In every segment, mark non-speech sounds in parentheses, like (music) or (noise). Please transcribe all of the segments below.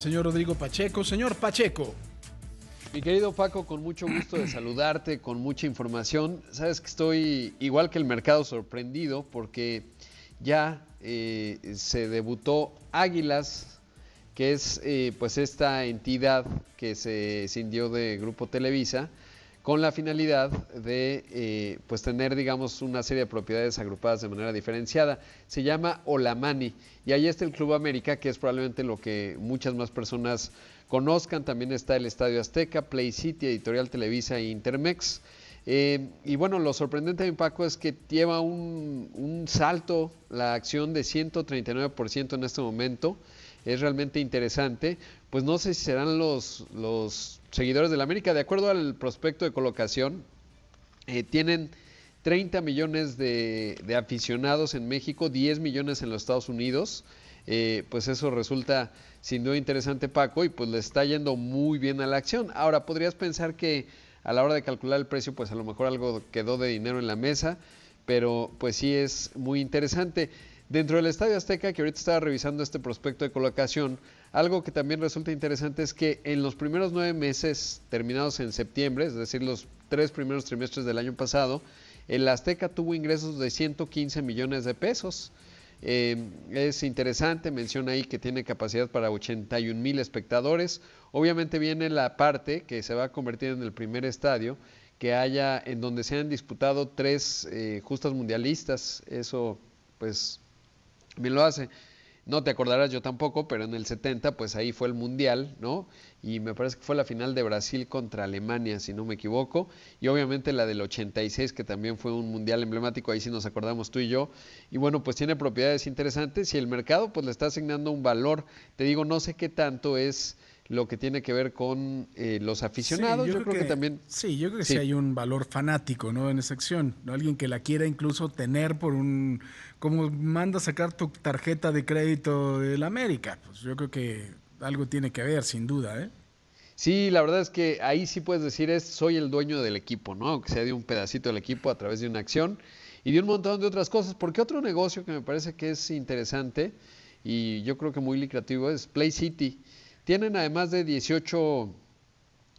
Señor Rodrigo Pacheco, señor Pacheco. Mi querido Paco, con mucho gusto de saludarte, con mucha información. Sabes que estoy igual que el mercado sorprendido porque ya eh, se debutó Águilas, que es eh, pues esta entidad que se cindió de Grupo Televisa con la finalidad de eh, pues tener, digamos, una serie de propiedades agrupadas de manera diferenciada. Se llama Olamani y ahí está el Club América, que es probablemente lo que muchas más personas conozcan. También está el Estadio Azteca, Play City, Editorial Televisa e Intermex. Eh, y bueno, lo sorprendente de Paco es que lleva un, un salto la acción de 139% en este momento es realmente interesante, pues no sé si serán los, los seguidores la América. De acuerdo al prospecto de colocación, eh, tienen 30 millones de, aficionados en México, 10 millones en los Estados Unidos. Eh, pues eso resulta sin duda interesante, Paco, y pues le está yendo muy bien a la acción. Ahora, podrías pensar que a la hora de calcular el precio, pues a lo mejor algo quedó de dinero en la mesa, pero pues sí es muy interesante. Dentro del Estadio Azteca, que ahorita estaba revisando este prospecto de colocación, algo que también resulta interesante es que en los primeros nueve meses terminados en septiembre, es decir, los tres primeros trimestres del año pasado, el Azteca tuvo ingresos de 115 millones de pesos. Eh, es interesante, menciona ahí que tiene capacidad para 81 mil espectadores. Obviamente viene la parte que se va a convertir en el primer estadio que haya en donde se han disputado tres eh, justas mundialistas. Eso, pues, también lo hace. No te acordarás, yo tampoco, pero en el 70, pues ahí fue el Mundial, ¿no? Y me parece que fue la final de Brasil contra Alemania, si no me equivoco. Y obviamente la del 86, que también fue un Mundial emblemático, ahí sí nos acordamos tú y yo. Y bueno, pues tiene propiedades interesantes y el mercado pues le está asignando un valor. Te digo, no sé qué tanto es lo que tiene que ver con eh, los aficionados. yo, creo, que, también. Sí, yo creo que sí. hay un valor fanático, ¿no? En esa acción. ¿no? Alguien que la quiera incluso tener por un. Como manda sacar tu tarjeta de crédito del América. Pues yo creo que algo tiene que ver, sin duda, ¿eh? Sí, la verdad es que ahí sí puedes decir es soy el dueño del equipo, ¿no? que sea de un pedacito del equipo a través de una acción y de un montón de otras cosas. Porque otro negocio que me parece que es interesante y yo creo que muy lucrativo es Play City. Tienen además de 18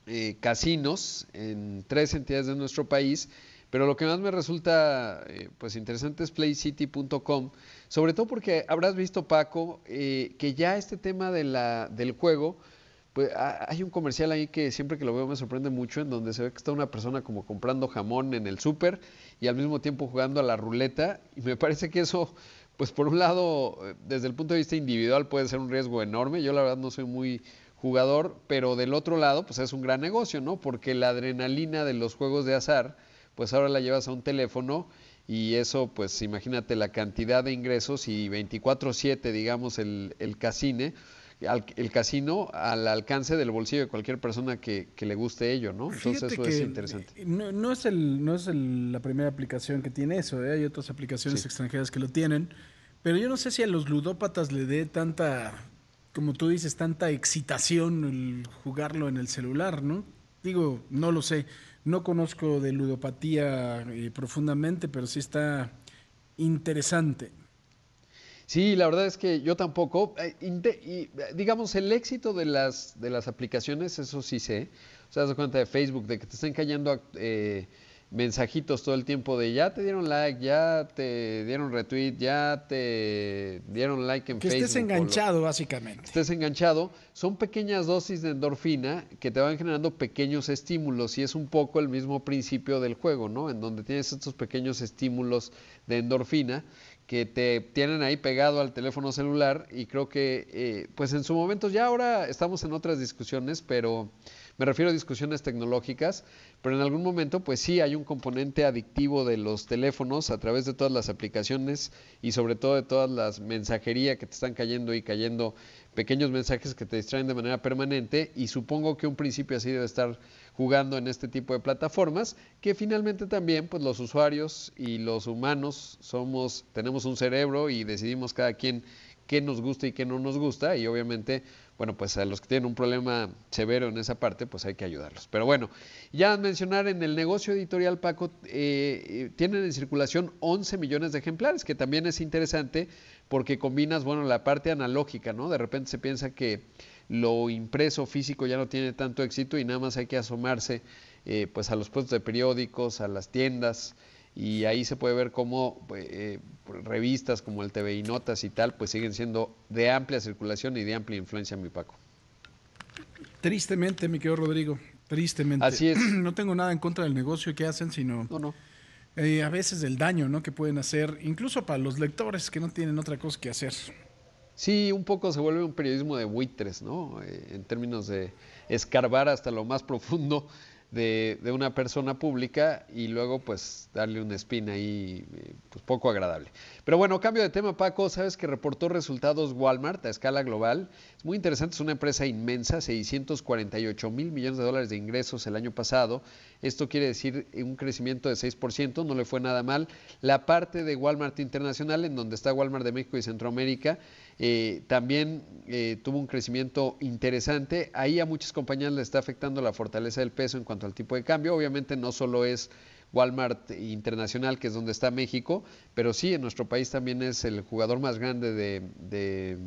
eh, casinos en tres entidades de nuestro país, pero lo que más me resulta eh, pues interesante es playcity.com, sobre todo porque habrás visto, Paco, eh, que ya este tema de la, del juego, pues hay un comercial ahí que siempre que lo veo me sorprende mucho, en donde se ve que está una persona como comprando jamón en el súper y al mismo tiempo jugando a la ruleta, y me parece que eso pues por un lado, eh, desde el punto de vista individual puede ser un riesgo enorme. Yo la verdad no soy muy jugador, pero del otro lado, pues es un gran negocio, ¿no? Porque la adrenalina de los juegos de azar, pues ahora la llevas a un teléfono y eso, pues imagínate la cantidad de ingresos y 24/7, digamos, el, el casino el casino al alcance del bolsillo de cualquier persona que, le guste ello, ¿no? Entonces eso es eh, interesante. No, es, el, no es la primera aplicación que tiene eso, ¿eh? hay otras aplicaciones extranjeras que lo tienen, pero yo no sé si a los ludópatas le dé tanta, como tú dices, tanta excitación el jugarlo en el celular, ¿no? Digo, no lo sé, no conozco de ludopatía eh, profundamente, pero sí está interesante. Sí, la verdad es que yo tampoco. Eh, y, eh, digamos, el éxito de las, de las aplicaciones, eso sí sé. O sea, das cuenta de Facebook, de que te estén cayendo eh, mensajitos todo el tiempo de ya te dieron like, ya te dieron retweet, ya te dieron like en Facebook. Que estés enganchado, básicamente. Estés enganchado. Son pequeñas dosis de endorfina que te van generando pequeños estímulos y es un poco el mismo principio del juego, ¿no? En donde tienes estos pequeños estímulos de endorfina que te tienen ahí pegado al teléfono celular y creo que eh, pues en su momento ya ahora estamos en otras discusiones, pero me refiero a discusiones tecnológicas, pero en algún momento pues sí hay un componente adictivo de los teléfonos a través de todas las aplicaciones y sobre todo de todas las mensajerías que te están cayendo y cayendo pequeños mensajes que te distraen de manera permanente y supongo que un principio así debe estar jugando en este tipo de plataformas que finalmente también pues los usuarios y los humanos somos tenemos un cerebro y decidimos cada quien qué nos gusta y qué no nos gusta y obviamente bueno, pues a los que tienen un problema severo en esa parte, pues hay que ayudarlos. Pero bueno, ya mencionar en el negocio editorial, Paco, eh, eh, tienen en circulación 11 millones de ejemplares, que también es interesante porque combinas, bueno, la parte analógica, ¿no? De repente se piensa que lo impreso físico ya no tiene tanto éxito y nada más hay que asomarse, eh, pues, a los puestos de periódicos, a las tiendas, y ahí se puede ver cómo pues, eh, revistas como el TV y Notas y tal, pues siguen siendo de amplia circulación y de amplia influencia, mi Paco. Tristemente, mi querido Rodrigo, tristemente. Así es. (clears throat) No tengo nada en contra del negocio que hacen, sino no, eh, a veces del daño ¿no? que pueden hacer, incluso para los lectores que no tienen otra cosa que hacer. Sí, un poco se vuelve un periodismo de buitres, ¿no? Eh, en términos de escarbar hasta lo más profundo de, una persona pública y luego pues darle una espina ahí eh, pues, poco agradable. Pero bueno, cambio de tema Paco, sabes que reportó resultados Walmart a escala global. Es muy interesante, es una empresa inmensa, 648 mil millones de dólares de ingresos el año pasado. Esto quiere decir un crecimiento de 6%, no le fue nada mal. La parte de Walmart Internacional, en donde está Walmart de México y Centroamérica, eh, también eh, tuvo un crecimiento interesante. Ahí a muchas compañías le está afectando la fortaleza del peso en cuanto al tipo de cambio. Obviamente no solo es Walmart Internacional, que es donde está México, pero sí, en nuestro país también es el jugador más grande de,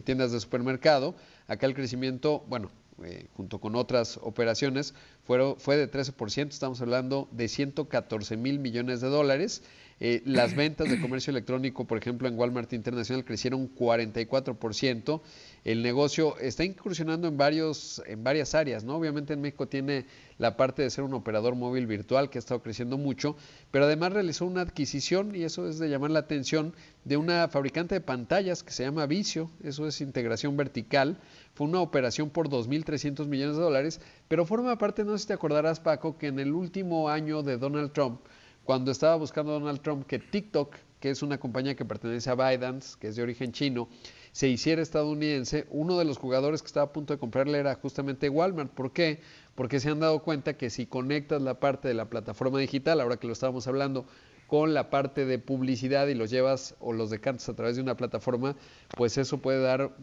tiendas de supermercado. Acá el crecimiento, bueno, eh, junto con otras operaciones, fueron, fue de 13%, estamos hablando de 114 mil millones de dólares. Eh, las ventas de comercio electrónico, por ejemplo, en Walmart Internacional crecieron 44%. El negocio está incursionando en, varios, en varias áreas, ¿no? Obviamente en México tiene la parte de ser un operador móvil virtual que ha estado creciendo mucho, pero además realizó una adquisición, y eso es de llamar la atención, de una fabricante de pantallas que se llama Vicio, eso es integración vertical, fue una operación por 2.300 millones de dólares, pero forma parte, no sé si te acordarás Paco, que en el último año de Donald Trump, cuando estaba buscando Donald Trump que TikTok, que es una compañía que pertenece a ByteDance, que es de origen chino, se hiciera estadounidense, uno de los jugadores que estaba a punto de comprarle era justamente Walmart. ¿Por qué? Porque se han dado cuenta que si conectas la parte de la plataforma digital, ahora que lo estábamos hablando, con la parte de publicidad y los llevas o los decantas a través de una plataforma, pues eso puede dar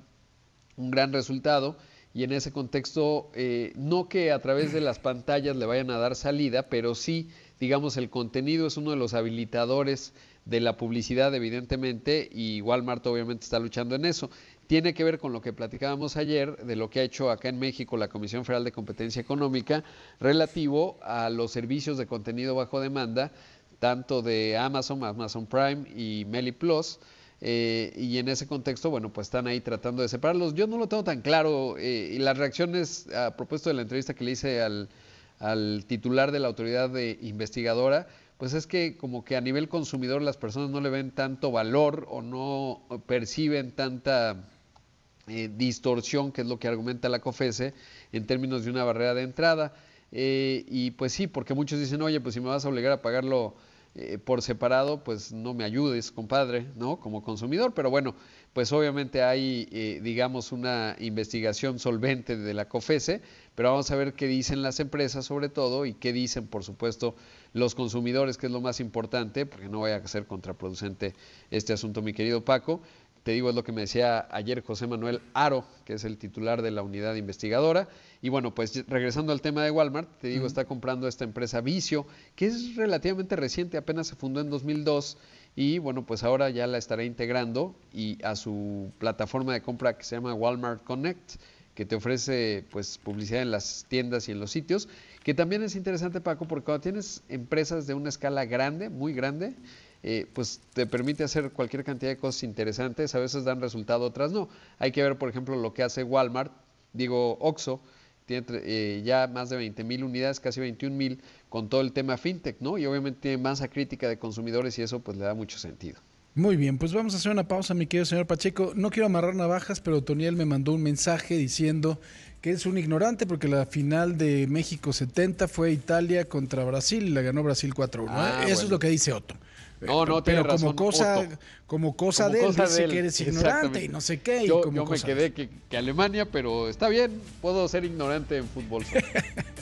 un gran resultado. Y en ese contexto, eh, no que a través de las pantallas le vayan a dar salida, pero sí digamos, el contenido es uno de los habilitadores de la publicidad, evidentemente, y Walmart obviamente está luchando en eso. Tiene que ver con lo que platicábamos ayer de lo que ha hecho acá en México la Comisión Federal de Competencia Económica relativo a los servicios de contenido bajo demanda, tanto de Amazon, Amazon Prime y Meli Plus. Eh, y en ese contexto, bueno, pues están ahí tratando de separarlos. Yo no lo tengo tan claro eh, y las reacciones a propósito de la entrevista que le hice al, al titular de la autoridad de investigadora, pues es que como que a nivel consumidor las personas no le ven tanto valor o no perciben tanta eh, distorsión, que es lo que argumenta la COFESE, en términos de una barrera de entrada. Eh, y pues sí, porque muchos dicen, oye, pues si me vas a obligar a pagarlo eh, por separado, pues no me ayudes, compadre, ¿no? Como consumidor, pero bueno, pues obviamente hay, eh, digamos, una investigación solvente de la COFESE, pero vamos a ver qué dicen las empresas sobre todo y qué dicen, por supuesto, los consumidores, que es lo más importante, porque no vaya a ser contraproducente este asunto, mi querido Paco te digo, es lo que me decía ayer José Manuel Aro, que es el titular de la unidad investigadora. Y bueno, pues regresando al tema de Walmart, te digo, está comprando esta empresa Vicio, que es relativamente reciente, apenas se fundó en 2002. Y bueno, pues ahora ya la estará integrando y a su plataforma de compra que se llama Walmart Connect que te ofrece pues publicidad en las tiendas y en los sitios, que también es interesante Paco porque cuando tienes empresas de una escala grande, muy grande, eh, pues te permite hacer cualquier cantidad de cosas interesantes, a veces dan resultado, otras no. Hay que ver, por ejemplo, lo que hace Walmart, digo Oxxo, tiene eh, ya más de 20 mil unidades, casi 21 mil, con todo el tema fintech, ¿no? Y obviamente tiene masa crítica de consumidores y eso pues le da mucho sentido. Muy bien, pues vamos a hacer una pausa, mi querido señor Pacheco. No quiero amarrar navajas, pero Toniel me mandó un mensaje diciendo que es un ignorante porque la final de México 70 fue Italia contra Brasil y la ganó Brasil 4-1. ¿eh? Ah, eso es lo que dice Otto. No, no, pero razón, como cosa como de cosa de que eres ignorante y no sé qué. Yo, y como me quedé que, Alemania, pero está bien, puedo ser ignorante en fútbol. (laughs)